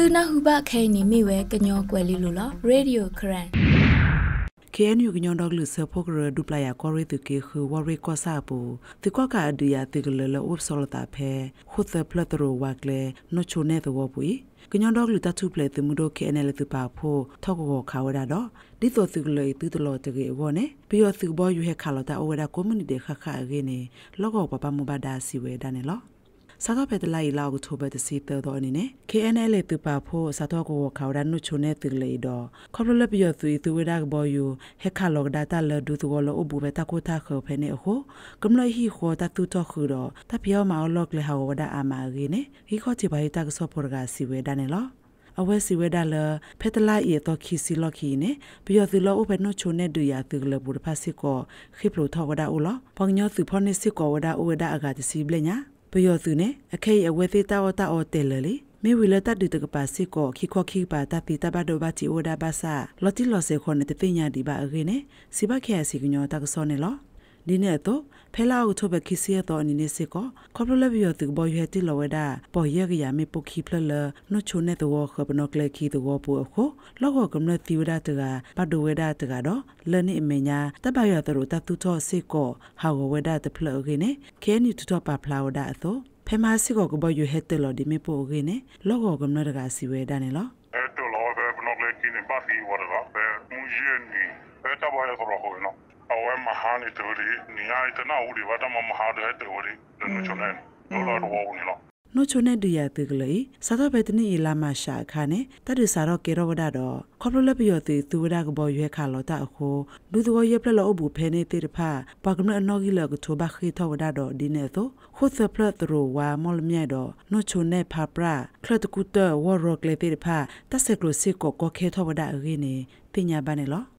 သူနာဟုဘခဲနေမိဝဲကညောကွယ်လီလိုလားရေဒီယိုခရန် KNU ကညောဒေါကလဆဖောကရဒူပလာယာကောရီတူကေခူဝရီကောဆာပူတီကောကာဒူယာတီကလလဝပ်ဆောလတာဖဲခုသပလတရဝကလေနိုချိုနေတဝပူကညောဒေါကလူတတူပလေတမှုဒို KNL တူပါဖိုထောက်ကောခါဝဒါတော့ဒီသောသူကလေတူတလောတကေဝနေပြီးတော့သူဘောယူဟက်ခါလတာအဝဒါကွန်မြူနတီခခအကင်းနေလောကောပပမဘဒါစီဝဲဒါနေလောစာတော့ပဲတလိုက်လောက်ထိုးပဲတစီတဲတော့အနေနဲ့ KNL တူပါဖို့စာတော့ကိုခေါရနုချုံနေတူလေတော့ခေါပလပြရသူသူဝဒါဘောယူဟက်ခါလောက်ဒါတလဒူသူလောအဘူပဲတကိုတာခေါဖဲနေဟိုကမ္လဟီခေါ်တတူတော့ခူတော့တပြောမအောင်လောက်လေဟာဝဒါအမာရီနေဟီခေါ်ချပါရတကဆောပေါ်ကစီဝဲဒါနေလောအဝဲစီဝဲဒါလဖက်တလာဤတော့ခီစီလော်ခီနေပြီးရသူလောဥပဲနိုချိုနေဒူရသူလဘူရဖာစီကိုခိပလိုထောဝဒါဥလောပေါညောသူဖောနေစီကိုဝဒါဥဝဒါအဂါတစီဘလညာပယောသူနေအခေအဝဲသေးတာဝတာအော်တယ်လေမေဝီလတတ်တူတကပါစစ်ကိုခိခခိပါတတိတဘဒဘချီဝဒဘာစာလော်တီလော်စေခွန်တဲ့ပညာဒီပါအခေနေစိဘခဲစီကညောတကစောနေလောဒီနေ့တော့ဖဲလာအုတ်ထုတ်ပဲခီစီရတော့အနေနဲ့စကောခေါပလလဘီယတူဘော်ရတီလဝဒပေါ်ရကရမေပုခိဖလလနိုချိုနေတော့ခပနောကလခီတော့ပူအခုလောက်ဟကမနတီဝဒတကပဒဝဒတကတော့လနေအမေညာတပရတရတတူတော့စကောဟာဝဝဒတဖလခင်းနေခဲနီတူတော့ပါဖလာဝဒအသောဖဲမစီကောကဘော်ယူဟက်တလဒီမေပိုခင်းနေလောက်ဟကမနတကစီဝဲဒနေလောအဲ့တော့လောဘဘနောကလခီနေပါစီဝရကဘယ်မူဂျန်နီအဲ့တပရဆိုတော့ဟောနော် awe mahani teori ni ai tana uri wata ma mahadu he teori no no chonen no la ro wo ni lo no chone du ya te glei sa da be tni ila ma sha kha ne ta du sa ro ke ro wada do kho lo le bi yo te tu wada go bo yue kha lo ta kho du du wo ye pla lo obu phe ne te de pha pa ga na no gi lo go thu ba khi tho wada do di ne so kho se pla tro wa mo le mya do no chone pha pra khla tu ku te wo ro kle te de pha ta se klo se ko ko khe tho wada ge ne tinya ba ne lo